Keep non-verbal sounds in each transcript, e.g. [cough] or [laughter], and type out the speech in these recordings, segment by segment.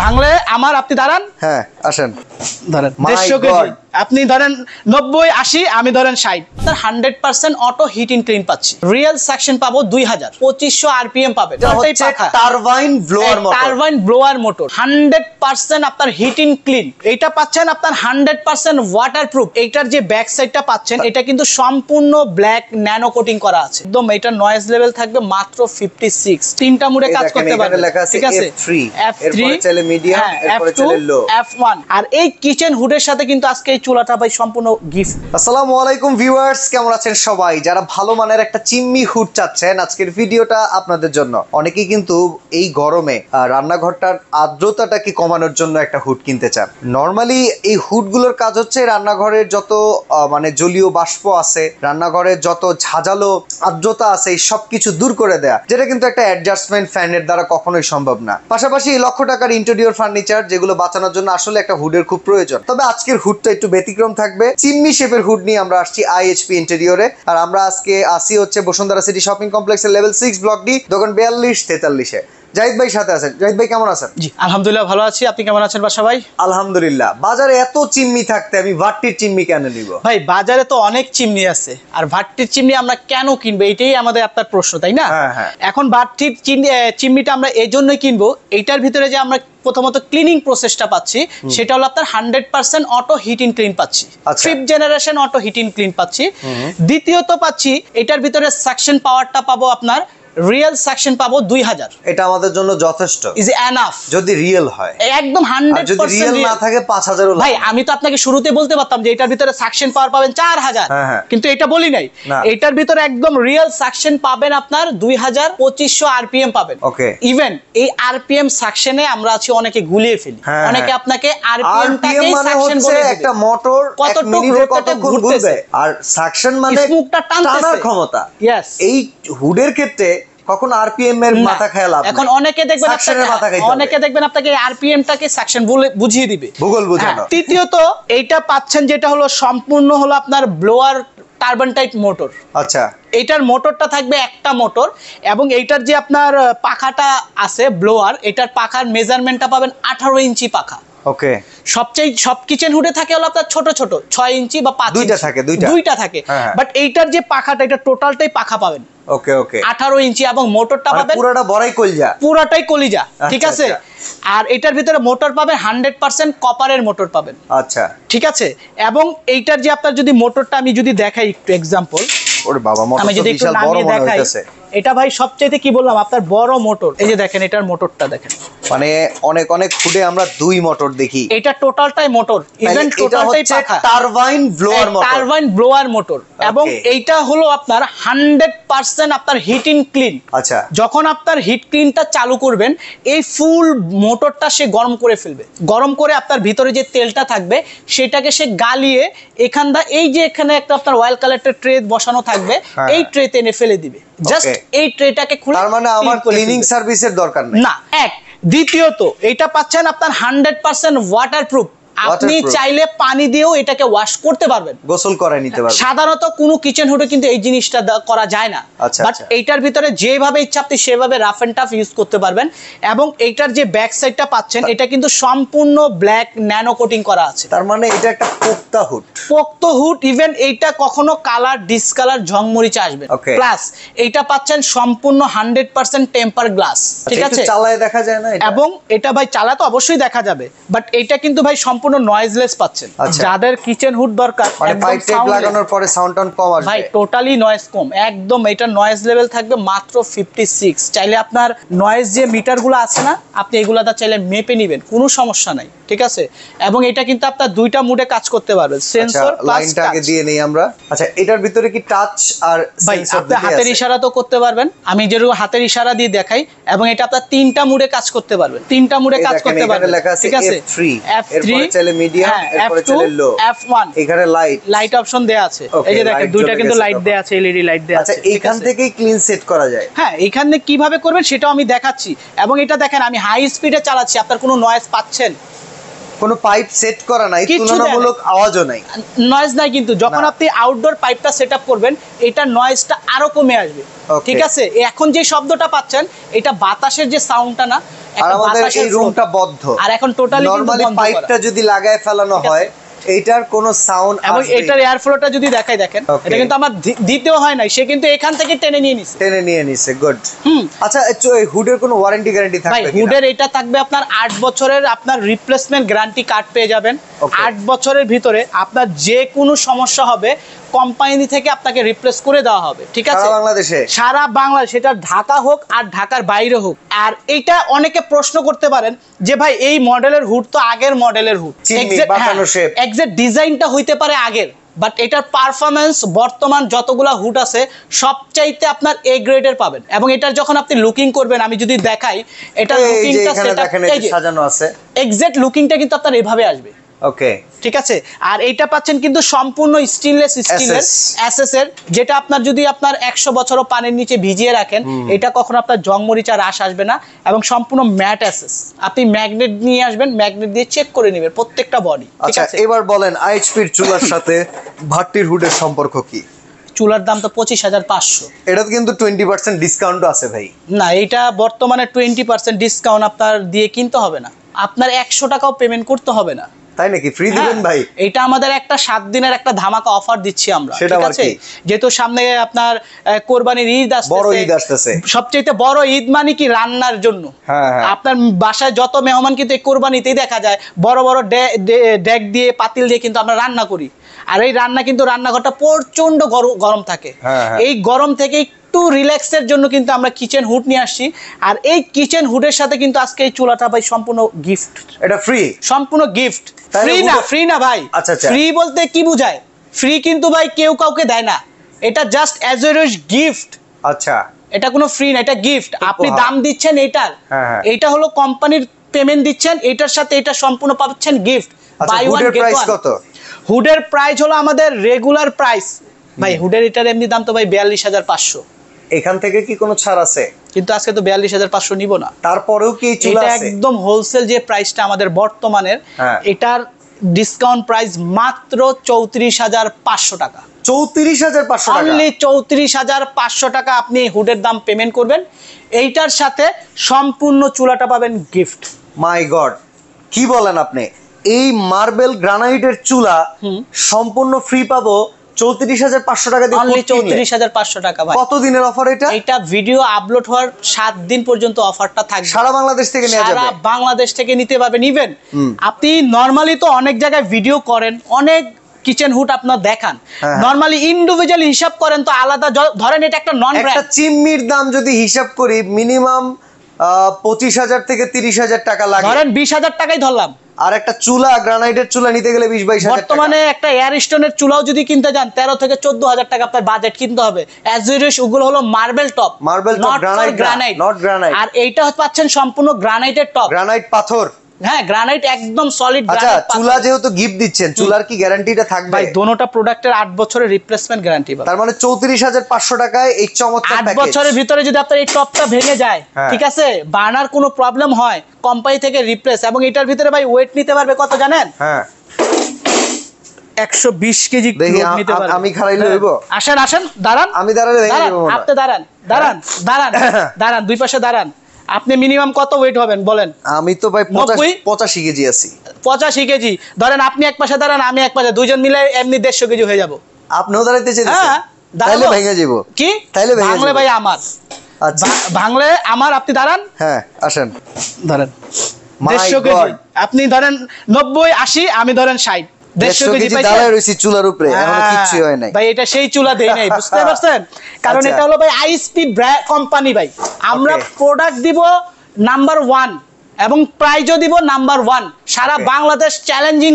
বাংলায় আমার আপনি দাঁড়ান হ্যাঁ আসেন ধরেন দেড়শো কেজি আপনি ধরেন নব্বই আশি আমি ধরেন ষাট hundred percent auto heat in clean পাচ্ছি রিয়েল সেকশন পাবো দুই হাজার পঁচিশশো আরপিএম পাবে turbine blower turbine blower motor hundred percent আপনার হিট ইন ক্লিন এটা পাচ্ছেন আপনার হান্ড্রেড পার্সেন্ট ওয়াটার প্রুফ এটার যে ব্যাক সাইডটা পাচ্ছেন এটা কিন্তু সম্পূর্ণ ব্ল্যাক ন্যানো কোটিং করা আছে একদম এটা নয়েজ লেভেল থাকবে মাত্র ফিফটি সিক্স তিনটা মুড়ে কাজ করতে পারবে ঠিক আছে F three F three F two F one আর এই কিচেন হুডের সাথে কিন্তু আজকে এই চুলাটা ভাই সম্পূর্ণ গিফট আসসালামু আলাইকুম ভিউয়ার্স কেমন আছেন সবাই যারা ভালো মানের একটা চিম্মি হুড চাচ্ছেন আজকের ভিডিওটা আপনাদের জন্য অনেকেই কিন্তু এই গরমে রান্নাঘরটার আর্দ্রতাটাকে কমানোর জন্য একটা হুড কিনতে চান নর্মালি এই হুডগুলোর কাজ হচ্ছে রান্নাঘরের যত মানে জলীয় বাষ্প আছে রান্নাঘরের যত ঝাঁঝালো আর্দ্রতা আছে এই সব কিছু দূর করে দেয়া যেটা কিন্তু একটা অ্যাডজাস্টমেন্ট ফ্যানের দ্বারা কখনোই সম্ভব না পাশাপাশি লক্ষ টাকার ইন্টেরিয়র ফার্নিচার যেগুলো বাঁচানোর জন্য আসলে একটা হুডের খুব প্রয়োজন প্রয়োজন তবে আজকের হুডটা একটু ব্যতিক্রম থাকবে চিমনি শেপের হুড নিয়ে আমরা আসছি আইএচপি ইন্টেরিয়রে আর আমরা আজকে আসি হচ্ছে বসুন্ধরা সিটি শপিং কমপ্লেক্সের লেভেল সিক্স ব্লক ডি দোকান বিয়াল্লিশ তেতাল্লিশে জাহিদ ভাই সাথে আছেন জাহিদ ভাই কেমন আছেন জি আলহামদুলিল্লাহ ভালো আছি আপনি কেমন আছেন বাসা ভাই আলহামদুলিল্লাহ বাজারে এত চিমনি থাকতে আমি ভাট্টির চিমনি কেন নিব ভাই বাজারে তো অনেক চিমনি আছে আর ভাট্টির চিমনি আমরা কেন কিনবো এটাই আমাদের আপনার প্রশ্ন তাই না হ্যাঁ, হ্যাঁ। এখন ভাট্টির চিমনিটা আমরা এই জন্যই কিনবো এটার ভিতরে যে আমরা প্রথমত ক্লিনিং প্রসেসটা পাচ্ছি সেটা হলো আপনার hundred percent auto heat in clean পাচ্ছি fifth generation auto heat in clean পাচ্ছি দ্বিতীয়ত পাচ্ছি এটার ভিতরে সাকশন পাওয়ারটা পাবো আপনার রিয়েল সেকশন পাবো দুই হাজার এটা আমাদের জন্য যথেষ্ট ইজ এনাফ যদি রিয়েল হয় একদম হান্ড্রেড যদি রিয়েল না থাকে পাঁচ হাজার ভাই আমি তো আপনাকে শুরুতে বলতে পারতাম যে এটার ভিতরে সাকশন পাওয়ার পাবেন চার হাজার হ্যাঁ, হ্যাঁ। কিন্তু এটা বলি নাই এটার ভিতরে একদম রিয়েল সাকশন পাবেন আপনার দুই হাজার পঁচিশশো আরপিএম পাবেন ওকে ইভেন এই আরপিএম সাকশনে আমরা আছি অনেকে গুলিয়ে ফেলি হ্যাঁ, অনেকে আপনাকে আরপিএম টাকে সেকশন মানে বলে একটা মোটর কত কত আর সাকশন মানে টানার ক্ষমতা ইয়েস এই হুডের ক্ষেত্রে কখন আরপিএম এর মাথা খেয়াল এখন অনেকে দেখবেন অনেকে দেখবেন আপনাকে আরপিএম টাকে সেকশন বুঝিয়ে দিবে ভূগোল হ্যাঁ, বোঝানো তৃতীয়ত এইটা পাচ্ছেন যেটা হলো সম্পূর্ণ হলো আপনার ব্লোয়ার টার্বান টাইপ মোটর আচ্ছা এইটার মোটরটা থাকবে একটা মোটর এবং এইটার যে আপনার পাখাটা আছে ব্লোয়ার এটার পাখার মেজারমেন্টটা পাবেন আঠারো ইঞ্চি পাখা ওকে সবচেয়ে সব কিচেন হুডে থাকে হলো আপনার ছোট ছোট ছয় ইঞ্চি বা পাঁচ দুইটা থাকে দুইটা দুইটা থাকে বাট হ্যাঁ, হ্যাঁ। এইটার যে পাখাটা এটা টোটালটাই পাখা পাবেন ওকে ওকে 18 ইঞ্চি এবং মোটরটা মানে পাবেন পুরোটা বড়াই কলজা পুরোটাই কলিজা আচ্ছা, ঠিক আছে আচ্ছা। আর এটার ভিতরে মোটর পাবেন 100% কপারের মোটর পাবেন আচ্ছা ঠিক আছে এবং এইটার যে আপনার যদি মোটরটা আমি যদি দেখাই একটু एग्जांपल ওরে বাবা মোটর আমি যদি একটু নামিয়ে দেখাই এটা ভাই সবচেয়ে কি বললাম আপনার বড় মোটর এই যে দেখেন এটার মোটরটা দেখেন মানে অনেক অনেক খুঁটে আমরা দুই মোটর দেখি এটা টোটালটাই মোটর ইভেন টোটালটাই পাখা turbine blower motor turbine blower motor এবং এইটা হলো আপনার 100% আপনার হিট ইন ক্লিন আচ্ছা যখন আপনার হিট ক্লিনটা চালু করবেন এই ফুল মোটরটা সে গরম করে ফেলবে গরম করে আপনার ভিতরে যে তেলটা থাকবে সেটাকে সে গালিয়ে এখানটা এই যে এখানে একটা আপনার অয়েল কালেক্টর ট্রে বসানো থাকবে হ্যাঁ। এই ট্রেতে এনে ফেলে দিবে জাস্ট এই ট্রেটাকে খুলে তার মানে আমার ক্লিনিং সার্ভিসের দরকার নেই না এক দ্বিতীয়ত এটা পাচ্ছেন আপনার হান্ড্রেড পার্সেন্ট ওয়াটার আপনি চাইলে পানি দিয়েও এটাকে ওয়াশ করতে পারবেন গোসল করে নিতে পারবেন সাধারণত কোনো কিচেন হুডে কিন্তু এই জিনিসটা করা যায় না বাট আচ্ছা, আচ্ছা। এইটার ভিতরে যেভাবে ইচ্ছা আপনি সেভাবে রাফ এন্ড টাফ ইউজ করতে পারবেন এবং এইটার যে ব্যাক সাইডটা পাচ্ছেন এটা কিন্তু সম্পূর্ণ ব্ল্যাক ন্যানো কোটিং করা আছে তার মানে এটা একটা পোক্তা হুড পোক্ত হুড ইভেন এইটা কখনো কালার ডিসকালার ঝংমরিচে আসবে প্লাস এইটা পাচ্ছেন সম্পূর্ণ হান্ড্রেড পার্সেন্ট টেম্পার গ্লাস ঠিক আচ্ছা, আছে চালায় দেখা যায় না এবং এটা ভাই চালা তো অবশ্যই দেখা যাবে বাট এটা কিন্তু ভাই সম্পূর্ণ সম্পূর্ণ নয়েজলেস পাচ্ছেন আচ্ছা। যাদের কিচেন হুড দরকার মানে পরে টোটালি নয়েজ কম একদম এটা নয়েজ লেভেল থাকবে মাত্র সিক্স চাইলে আপনার নয়েজ যে মিটার গুলো আছে না আপনি এগুলাটা চাইলে মেপে নিবেন কোনো সমস্যা নাই ঠিক আছে এবং এটা কিন্তু আপনার দুইটা মুডে কাজ করতে পারবেন সেন্সর লাইনটাকে দিয়ে নেই আমরা আচ্ছা এটার ভিতরে কি টাচ আর সেন্সর হাতের ইশারা তো করতে পারবেন আমি যেরকম হাতের ইশারা দিয়ে দেখাই এবং এটা আপনার তিনটা মুডে কাজ করতে পারবেন তিনটা মুডে কাজ করতে পারবেন ঠিক আছে F3 চাইলে মিডিয়াম হ্যাঁ, এরপরে চাইলে লো F1 এখানে লাইট লাইট অপশন দেয়া আছে এই যে দেখেন দুইটা কিন্তু লাইট দেয়া আছে এলইডি লাইট দেয়া আচ্ছা, আছে আচ্ছা থেকেই ক্লিন সেট করা যায় হ্যাঁ এখানে কিভাবে করবেন সেটাও আমি দেখাচ্ছি এবং এটা দেখেন আমি হাই স্পিডে চালাচ্ছি আপনার কোনো নয়েজ পাচ্ছেন কোনো পাইপ সেট করা নাই তুলনামূলক আওয়াজও নাই নয়েজ নাই কিন্তু যখন আপনি আউটডোর পাইপটা সেট করবেন এটা নয়েজটা আরো কমে আসবে ঠিক আছে এখন যে শব্দটা পাচ্ছেন এটা বাতাসের যে সাউন্ডটা না আর আমাদের এই রুমটা বদ্ধ আর এখন টোটালি বন্ধ পাইপটা যদি লাগায় ফেলানো হয় এটার কোন সাউন্ড এবং এটার এয়ার ফ্লোটা যদি দেখাই দেখেন এটা কিন্তু আমার দিতেও হয় নাই সে কিন্তু এখান থেকে টেনে নিয়ে নিছে টেনে নিয়ে নিছে গুড আচ্ছা এই হুডের কোন ওয়ারেন্টি গ্যারান্টি থাকবে ভাই হুডের এটা থাকবে আপনার 8 বছরের আপনার রিপ্লেসমেন্ট গ্যারান্টি কার্ড পেয়ে যাবেন 8 বছরের ভিতরে আপনার যে কোনো সমস্যা হবে কোম্পানি থেকে আপনাকে রিপ্লেস করে দেওয়া হবে ঠিক আছে বাংলাদেশে সারা বাংলাদেশ এটা ঢাকা হোক আর ঢাকার বাইরে হোক আর এটা অনেকে প্রশ্ন করতে পারেন যে ভাই এই মডেলের হুড তো আগের মডেলের হুড হ্যাঁ, এক্সাক্ট ডিজাইনটা হইতে পারে আগের বাট এটার পারফরমেন্স বর্তমান যতগুলা হুড আছে সবচাইতে আপনার এ গ্রেডের পাবেন এবং এটার যখন আপনি লুকিং করবেন আমি যদি দেখাই এটা লুকিংটা সেটআপ সাজানো আছে এক্সাক্ট লুকিংটা কিন্তু আপনার এভাবে আসবে ওকে ঠিক আছে আর পাচ্ছেন কিন্তু সম্পূর্ণ স্টিলের এসএস এর যেটা আপনার যদি আপনার 100 বছরও পানির নিচে ভিজিয়ে রাখেন এটা কখনো আপনার জং রাস আসবে না এবং সম্পূর্ণ ম্যাট এসএস আপনি ম্যাগনেট নিয়ে আসবেন ম্যাগনেট দিয়ে চেক করে নেবেন প্রত্যেকটা বডি আচ্ছা, এবার বলেন চুলার সাথে ভাট্টির হুডের সম্পর্ক কি চুলার দাম তো পঁচিশ হাজার পাঁচশো এটা কিন্তু টোয়েন্টি পার্সেন্ট ডিসকাউন্টও আছে ভাই না এটা বর্তমানে টোয়েন্টি পার্সেন্ট ডিসকাউন্ট আপনার দিয়ে কিনতে হবে না আপনার একশো টাকাও পেমেন্ট করতে হবে না তাই নাকি ফ্রি হ্যাঁ, দিবেন ভাই এটা আমাদের একটা সাত দিনের একটা ধামাকা অফার দিচ্ছি আমরা ঠিক আছে যেহেতু সামনে আপনার কোরবানির ঈদ আসছে বড় ঈদ আসছে সবচেয়ে বড় ঈদ মানে কি রান্নার জন্য হ্যাঁ, হ্যাঁ। আপনার বাসায় যত মেহমান কিন্তু কোরবানিতেই দেখা যায় বড় বড় ডেক দিয়ে পাতিল দিয়ে কিন্তু আমরা রান্না করি আর এই রান্না কিন্তু রান্নাঘরটা প্রচন্ড গরম থাকে এই গরম থেকে একটু রিল্যাক্সের জন্য কিন্তু আমরা কিচেন হুড নিয়ে আসছি আর এই কিচেন হুডের সাথে কিন্তু আজকে এই চুলাটা ভাই সম্পূর্ণ গিফট এটা ফ্রি সম্পূর্ণ গিফট ফ্রি না ফ্রি না ভাই আচ্ছা ফ্রি আচ্ছা। বলতে কি বোঝায় ফ্রি কিন্তু ভাই কেউ কাউকে দেয় না এটা জাস্ট অ্যাজ এ গিফট আচ্ছা এটা কোনো ফ্রি না এটা গিফট আপনি হ্যাঁ। দাম দিচ্ছেন এটার হ্যাঁ, হ্যাঁ। এটা হলো কোম্পানির পেমেন্ট দিচ্ছেন এটার সাথে এটা সম্পূর্ণ পাচ্ছেন গিফট বাই ওয়ান প্রাইস কত হুডের প্রাইস হলো আমাদের রেগুলার প্রাইস ভাই হুডের এটার এমনি দাম তো ভাই বিয়াল্লিশ হাজার পাঁচশো এখান থেকে কি কোনো ছাড় আছে কিন্তু আজকে তো বিয়াল্লিশ হাজার পাঁচশো নিব না তারপরেও কি এটা একদম হোলসেল যে প্রাইসটা আমাদের বর্তমানের হ্যাঁ। এটার ডিসকাউন্ট প্রাইস মাত্র চৌত্রিশ হাজার পাঁচশো টাকা চৌত্রিশ হাজার পাঁচশো চৌত্রিশ হাজার পাঁচশো টাকা আপনি হুডের দাম পেমেন্ট করবেন এইটার সাথে সম্পূর্ণ চুলাটা পাবেন গিফট মাই গড কি বলেন আপনি এই মার্বেল গ্রানাইটের চুলা সম্পূর্ণ ফ্রি পাবো চৌত্রিশ হাজার পাঁচশো টাকা চৌত্রিশ হাজার টাকা কতদিনের অফার এটা ভিডিও আপলোড হওয়ার সাত দিন পর্যন্ত অফারটা থাকবে সারা বাংলাদেশ থেকে বাংলাদেশ থেকে নিতে আপনি নর্মালি তো অনেক জায়গায় ভিডিও করেন অনেক কিচেন হুড আপনার দেখান নরমালি হ্যাঁ, ইন্ডিভিজুয়াল হিসাব করেন তো আলাদা ধরেন এটা একটা নন একটা দাম যদি হিসাব করি মিনিমাম পঁচিশ হাজার থেকে তিরিশ হাজার টাকা লাগে বিশ হাজার টাকাই ধরলাম আর একটা চুলা গ্রানাইটের চুলা নিতে গেলে বিশ বাইশ বর্তমানে একটা এয়ার স্টোনের চুলাও যদি কিনতে যান তেরো থেকে চোদ্দ হাজার টাকা আপনার বাজেট কিনতে হবে ওগুলো হলো marble top marble top granite granite আর এইটা পাচ্ছেন সম্পূর্ণ গ্রানাইটের টপ গ্রানাইট পাথর হ্যাঁ গ্রানাইট একদম সলিড আচ্ছা চুলা যেহেতু গিফট দিচ্ছেন চুলার কি গ্যারান্টিটা থাকবে ভাই দোনোটা প্রোডাক্টের 8 বছরের রিপ্লেসমেন্ট গ্যারান্টি পাবেন তার মানে 34500 টাকায় এই চমৎকার প্যাকেজ 8 বছরের ভিতরে যদি আপনার এই টপটা ভেঙে যায় হ্যাঁ। ঠিক আছে বার্নার কোনো প্রবলেম হয় কোম্পানি থেকে রিপ্লেস এবং এটার ভিতরে ভাই ওয়েট নিতে পারবে কত জানেন হ্যাঁ 120 কেজি নিতে পারবে আমি খাড়াইলে হ্যাঁ। হইব আসেন আসেন দাঁড়ান আমি দাঁড়ালে ভেঙে দেব আপনি দাঁড়ান দাঁড়ান হ্যাঁ। দাঁড়ান [laughs] দাঁড়ান দুই পাশে দাঁড়ান আপনি মিনিমাম কত ওয়েট হবেন বলেন আমি তো ভাই পঁচাশি কেজি আছি পঁচাশি কেজি ধরেন আপনি এক পাশে দাঁড়ান আমি এক পাশে দুজন মিলে এমনি দেড়শো কেজি হয়ে যাব আপনিও দাঁড়াইতে হ্যাঁ তাহলে ভেঙে যাব কি তাহলে ভাঙলে ভাই আমার ভাঙলে আচ্ছা। আমার আপনি দাঁড়ান হ্যাঁ আসেন ধরেন দেড়শো কেজি আপনি ধরেন নব্বই আশি আমি ধরেন ষাট নাম্বার ওয়ান হ্যাঁ। [laughs] আচ্ছা। এবং প্রাইজও নাম্বার ওয়ান সারা বাংলাদেশ চ্যালেঞ্জিং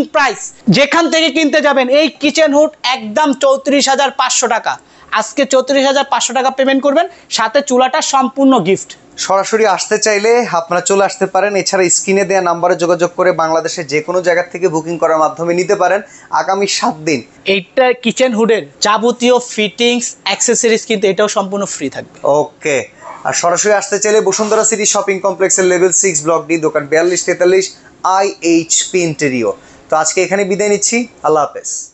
যেখান থেকে কিনতে যাবেন এই কিচেন হুড একদম চৌত্রিশ হাজার পাঁচশো টাকা আজকে চৌত্রিশ হাজার পাঁচশো টাকা পেমেন্ট করবেন সাথে চুলাটা সম্পূর্ণ গিফট সরাসরি আসতে চাইলে আপনারা চলে আসতে পারেন এছাড়া স্ক্রিনে দেওয়া নাম্বারে যোগাযোগ করে বাংলাদেশের যে কোনো জায়গা থেকে বুকিং করার মাধ্যমে নিতে পারেন আগামী সাত দিন এইটা কিচেন হুডের যাবতীয় ফিটিংস অ্যাক্সেসরিজ কিন্তু এটাও সম্পূর্ণ ফ্রি থাকবে ওকে আর সরাসরি আসতে চাইলে বসুন্ধরা সিটি শপিং কমপ্লেক্সের লেভেল সিক্স ব্লক ডি দোকান বিয়াল্লিশ তেতাল্লিশ পি ইন্টেরিও তো আজকে এখানে বিদায় নিচ্ছি আল্লাহ হাফেজ